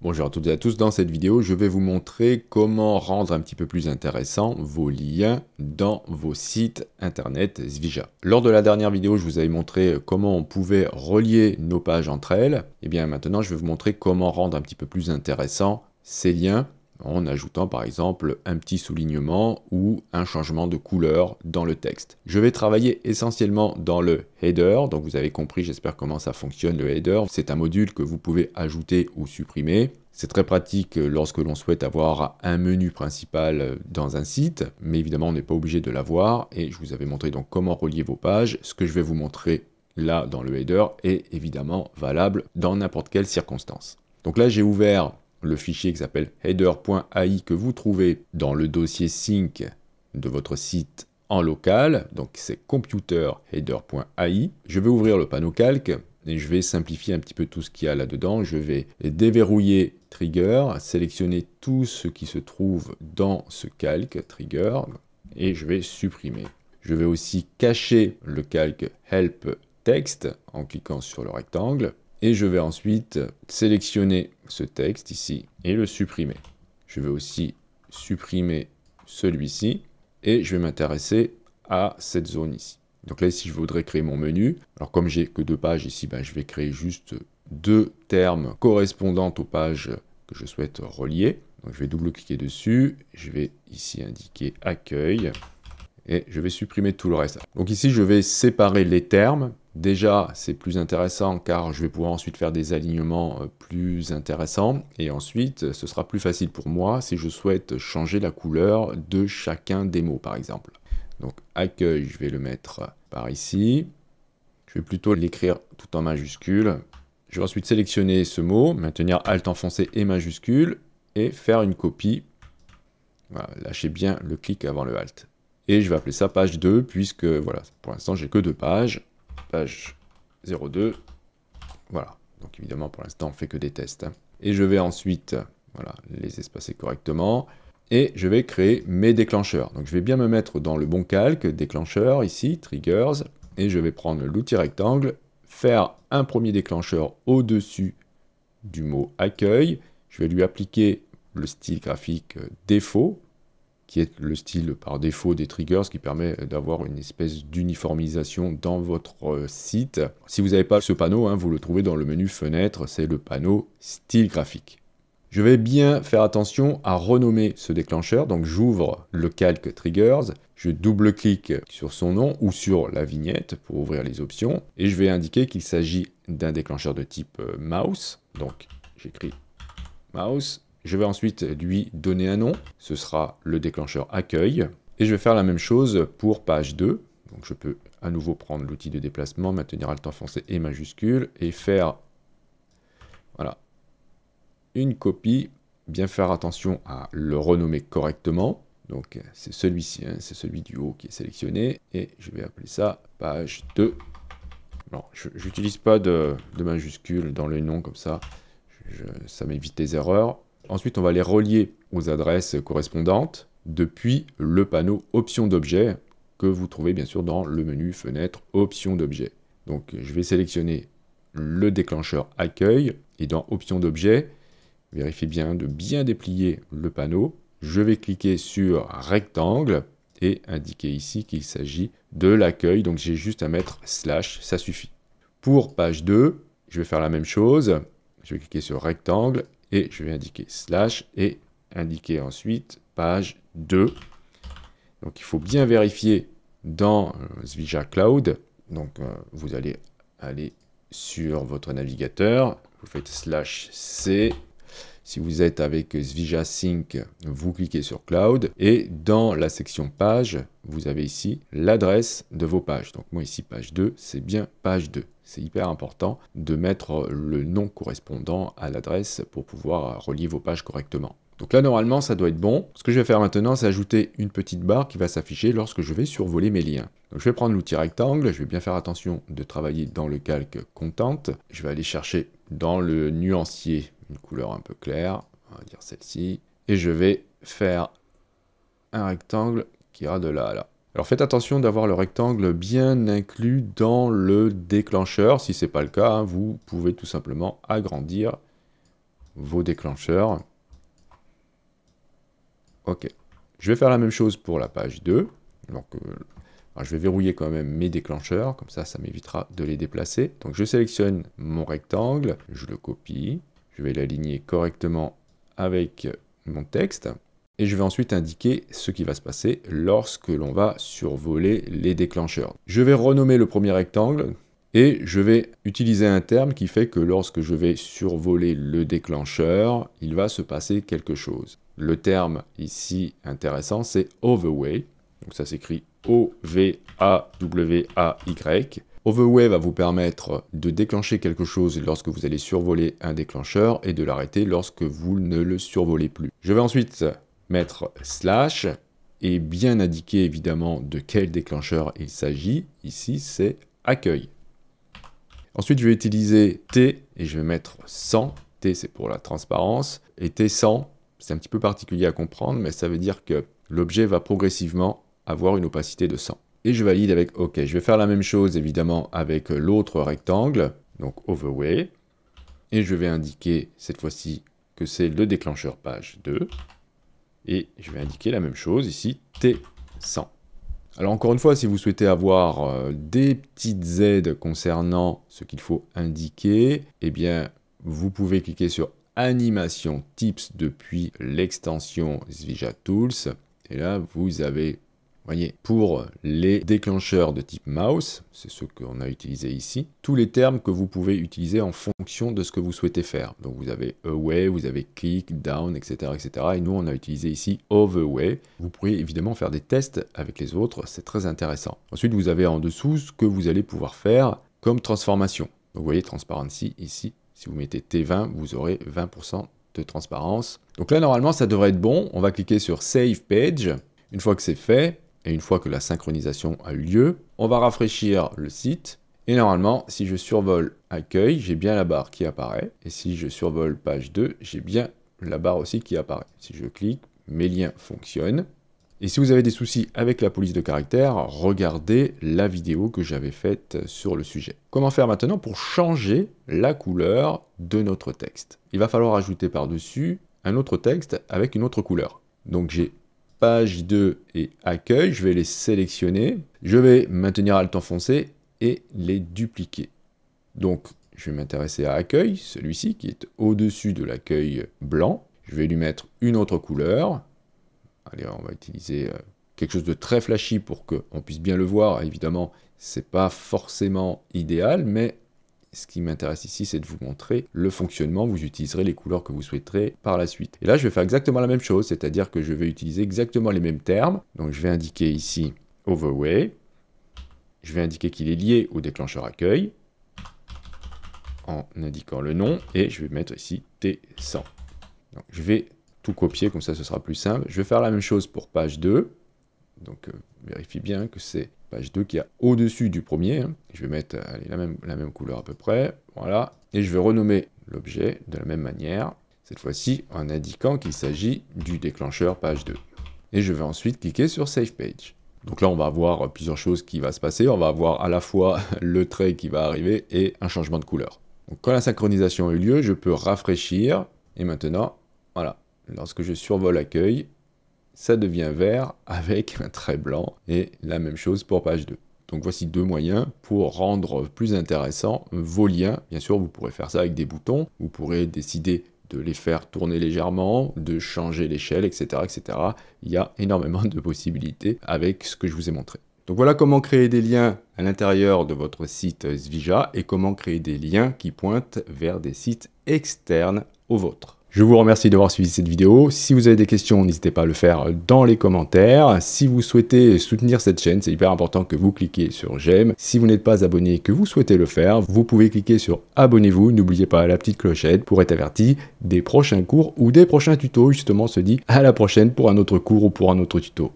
Bonjour à toutes et à tous, dans cette vidéo je vais vous montrer comment rendre un petit peu plus intéressant vos liens dans vos sites internet Zvija. Lors de la dernière vidéo je vous avais montré comment on pouvait relier nos pages entre elles, et eh bien maintenant je vais vous montrer comment rendre un petit peu plus intéressant ces liens en ajoutant par exemple un petit soulignement ou un changement de couleur dans le texte. Je vais travailler essentiellement dans le header, donc vous avez compris j'espère comment ça fonctionne le header. C'est un module que vous pouvez ajouter ou supprimer. C'est très pratique lorsque l'on souhaite avoir un menu principal dans un site, mais évidemment on n'est pas obligé de l'avoir et je vous avais montré donc comment relier vos pages. Ce que je vais vous montrer là dans le header est évidemment valable dans n'importe quelle circonstance. Donc là j'ai ouvert le fichier qui s'appelle header.ai que vous trouvez dans le dossier sync de votre site en local, donc c'est Computer Header.ai. Je vais ouvrir le panneau calque et je vais simplifier un petit peu tout ce qu'il y a là-dedans. Je vais déverrouiller trigger, sélectionner tout ce qui se trouve dans ce calque trigger et je vais supprimer. Je vais aussi cacher le calque help text en cliquant sur le rectangle et je vais ensuite sélectionner ce texte ici et le supprimer. Je vais aussi supprimer celui-ci et je vais m'intéresser à cette zone ici. Donc là, si je voudrais créer mon menu, alors comme j'ai que deux pages ici, ben, je vais créer juste deux termes correspondants aux pages que je souhaite relier. Donc je vais double-cliquer dessus, je vais ici indiquer accueil et je vais supprimer tout le reste. Donc ici, je vais séparer les termes. Déjà, c'est plus intéressant car je vais pouvoir ensuite faire des alignements euh, plus intéressants. Et ensuite, ce sera plus facile pour moi si je souhaite changer la couleur de chacun des mots, par exemple. Donc accueil, je vais le mettre par ici. Je vais plutôt l'écrire tout en majuscule. Je vais ensuite sélectionner ce mot, maintenir Alt enfoncé et majuscule, et faire une copie. lâchez bien le clic avant le Alt. Et je vais appeler ça page 2, puisque voilà, pour l'instant, j'ai que deux pages. Page 02. Voilà. Donc évidemment, pour l'instant, on fait que des tests. Hein. Et je vais ensuite voilà, les espacer correctement. Et je vais créer mes déclencheurs. Donc je vais bien me mettre dans le bon calque, déclencheur ici, triggers. Et je vais prendre l'outil rectangle, faire un premier déclencheur au-dessus du mot accueil. Je vais lui appliquer le style graphique euh, défaut qui est le style par défaut des triggers, qui permet d'avoir une espèce d'uniformisation dans votre euh, site. Si vous n'avez pas ce panneau, hein, vous le trouvez dans le menu fenêtre, c'est le panneau style graphique. Je vais bien faire attention à renommer ce déclencheur, donc j'ouvre le calque triggers, je double-clique sur son nom ou sur la vignette pour ouvrir les options, et je vais indiquer qu'il s'agit d'un déclencheur de type euh, mouse, donc j'écris mouse, je vais ensuite lui donner un nom, ce sera le déclencheur accueil, et je vais faire la même chose pour page 2. Donc je peux à nouveau prendre l'outil de déplacement, maintenir Alt enfoncé et majuscule, et faire voilà, une copie, bien faire attention à le renommer correctement. Donc c'est celui-ci, hein, c'est celui du haut qui est sélectionné, et je vais appeler ça page 2. je n'utilise pas de, majuscule dans le nom comme ça, ça m'évite des erreurs. Ensuite, on va les relier aux adresses correspondantes depuis le panneau Options d'objet que vous trouvez bien sûr dans le menu Fenêtre Options d'objet. Donc, je vais sélectionner le déclencheur Accueil et dans Options d'objet, vérifiez bien de bien déplier le panneau. Je vais cliquer sur Rectangle et indiquer ici qu'il s'agit de l'accueil. Donc, j'ai juste à mettre slash, ça suffit. Pour page 2, je vais faire la même chose. Je vais cliquer sur rectangle et je vais indiquer slash et indiquer ensuite page 2. Donc il faut bien vérifier dans euh, Zvija Cloud. Donc euh, vous allez aller sur votre navigateur, vous faites slash c si vous êtes avec Svija Sync, vous cliquez sur Cloud et dans la section Page, vous avez ici l'adresse de vos pages. Donc moi ici, page 2, c'est bien page 2. C'est hyper important de mettre le nom correspondant à l'adresse pour pouvoir relier vos pages correctement. Donc là, normalement, ça doit être bon. Ce que je vais faire maintenant, c'est ajouter une petite barre qui va s'afficher lorsque je vais survoler mes liens. Donc, je vais prendre l'outil rectangle, je vais bien faire attention de travailler dans le calque Contente. Je vais aller chercher dans le nuancier une couleur un peu claire, on va dire celle-ci, et je vais faire un rectangle qui ira de là à là. Alors faites attention d'avoir le rectangle bien inclus dans le déclencheur. Si ce n'est pas le cas, hein, vous pouvez tout simplement agrandir vos déclencheurs. Ok. Je vais faire la même chose pour la page 2. Donc, euh, je vais verrouiller quand même mes déclencheurs, comme ça, ça m'évitera de les déplacer. Donc je sélectionne mon rectangle, je le copie, je vais l'aligner correctement avec mon texte. Et je vais ensuite indiquer ce qui va se passer lorsque l'on va survoler les déclencheurs. Je vais renommer le premier rectangle et je vais utiliser un terme qui fait que lorsque je vais survoler le déclencheur, il va se passer quelque chose. Le terme ici intéressant, c'est overway. Donc ça s'écrit O-V-A-W-A-Y. Overwave va vous permettre de déclencher quelque chose lorsque vous allez survoler un déclencheur et de l'arrêter lorsque vous ne le survolez plus. Je vais ensuite mettre slash et bien indiquer évidemment de quel déclencheur il s'agit. Ici, c'est accueil. Ensuite, je vais utiliser T et je vais mettre 100. T, c'est pour la transparence. Et T100, c'est un petit peu particulier à comprendre, mais ça veut dire que l'objet va progressivement avoir une opacité de 100 je valide avec OK. Je vais faire la même chose évidemment avec l'autre rectangle, donc Overway, et je vais indiquer cette fois-ci que c'est le déclencheur page 2, et je vais indiquer la même chose ici, T100. Alors encore une fois, si vous souhaitez avoir euh, des petites aides concernant ce qu'il faut indiquer, eh bien, vous pouvez cliquer sur Animation Tips depuis l'extension Svija Tools. Et là, vous avez voyez, pour les déclencheurs de type mouse, c'est ce qu'on a utilisé ici, tous les termes que vous pouvez utiliser en fonction de ce que vous souhaitez faire. Donc vous avez away, vous avez click, down, etc. etc. Et nous, on a utilisé ici way. Vous pourriez évidemment faire des tests avec les autres, c'est très intéressant. Ensuite, vous avez en dessous ce que vous allez pouvoir faire comme transformation. Donc vous voyez, transparency ici, si vous mettez T20, vous aurez 20% de transparence. Donc là, normalement, ça devrait être bon. On va cliquer sur Save Page. Une fois que c'est fait, et une fois que la synchronisation a eu lieu, on va rafraîchir le site. Et normalement, si je survole accueil, j'ai bien la barre qui apparaît. Et si je survole page 2, j'ai bien la barre aussi qui apparaît. Si je clique, mes liens fonctionnent. Et si vous avez des soucis avec la police de caractère, regardez la vidéo que j'avais faite sur le sujet. Comment faire maintenant pour changer la couleur de notre texte Il va falloir ajouter par-dessus un autre texte avec une autre couleur. Donc j'ai page 2 et accueil, je vais les sélectionner, je vais maintenir Alt enfoncé et les dupliquer. Donc je vais m'intéresser à accueil, celui-ci qui est au-dessus de l'accueil blanc. Je vais lui mettre une autre couleur. Allez, on va utiliser euh, quelque chose de très flashy pour qu'on puisse bien le voir. Évidemment, c'est pas forcément idéal, mais ce qui m'intéresse ici, c'est de vous montrer le fonctionnement. Vous utiliserez les couleurs que vous souhaiterez par la suite. Et là, je vais faire exactement la même chose, c'est-à-dire que je vais utiliser exactement les mêmes termes. Donc, je vais indiquer ici overway. Je vais indiquer qu'il est lié au déclencheur accueil en indiquant le nom et je vais mettre ici T100. je vais tout copier, comme ça ce sera plus simple. Je vais faire la même chose pour page 2. Donc euh, vérifie bien que c'est page 2 qui est au-dessus du premier. Hein. Je vais mettre euh, la, même, couleur à peu près. Voilà. Et je vais renommer l'objet de la même manière. Cette fois-ci en indiquant qu'il s'agit du déclencheur page 2. Et je vais ensuite cliquer sur Save Page. Donc là, on va avoir plusieurs choses qui vont se passer. On va avoir à la fois le trait qui va arriver et un changement de couleur. Donc quand la synchronisation a eu lieu, je peux rafraîchir. Et maintenant, voilà, lorsque je survole accueil, ça devient vert avec un trait blanc et la même chose pour page 2. Donc voici deux moyens pour rendre plus intéressant vos liens. Bien sûr, vous pourrez faire ça avec des boutons, vous pourrez décider de les faire tourner légèrement, de changer l'échelle, etc., etc. Il y a énormément de possibilités avec ce que je vous ai montré. Donc voilà comment créer des liens à l'intérieur de votre site Svija et comment créer des liens qui pointent vers des sites externes au vôtre. Je vous remercie d'avoir suivi cette vidéo. Si vous avez des questions, n'hésitez pas à le faire dans les commentaires. Si vous souhaitez soutenir cette chaîne, c'est hyper important que vous cliquez sur j'aime. Si vous n'êtes pas abonné et que vous souhaitez le faire, vous pouvez cliquer sur abonnez-vous. N'oubliez pas la petite clochette pour être averti des prochains cours ou des prochains tutos. Justement, on se dit à la prochaine pour un autre cours ou pour un autre tuto.